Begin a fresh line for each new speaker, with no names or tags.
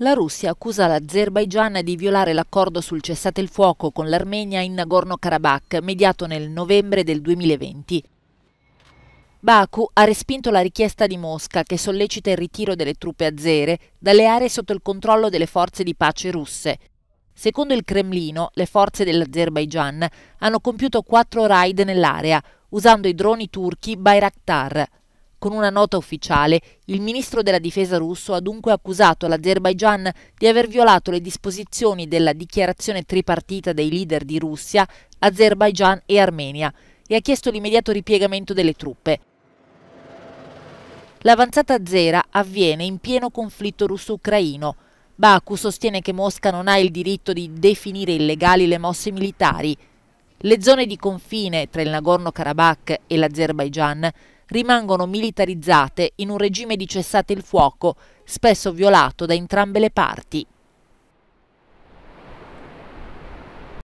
La Russia accusa l'Azerbaigian di violare l'accordo sul cessate il fuoco con l'Armenia in Nagorno-Karabakh, mediato nel novembre del 2020. Baku ha respinto la richiesta di Mosca che sollecita il ritiro delle truppe azere dalle aree sotto il controllo delle forze di pace russe. Secondo il Cremlino, le forze dell'Azerbaigian hanno compiuto quattro raid nell'area, usando i droni turchi Bayraktar. Con una nota ufficiale, il ministro della difesa russo ha dunque accusato l'Azerbaigian di aver violato le disposizioni della dichiarazione tripartita dei leader di Russia, Azerbaigian e Armenia e ha chiesto l'immediato ripiegamento delle truppe. L'avanzata zera avviene in pieno conflitto russo-ucraino. Baku sostiene che Mosca non ha il diritto di definire illegali le mosse militari. Le zone di confine tra il Nagorno-Karabakh e l'Azerbaigian rimangono militarizzate in un regime di cessate il fuoco, spesso violato da entrambe le parti.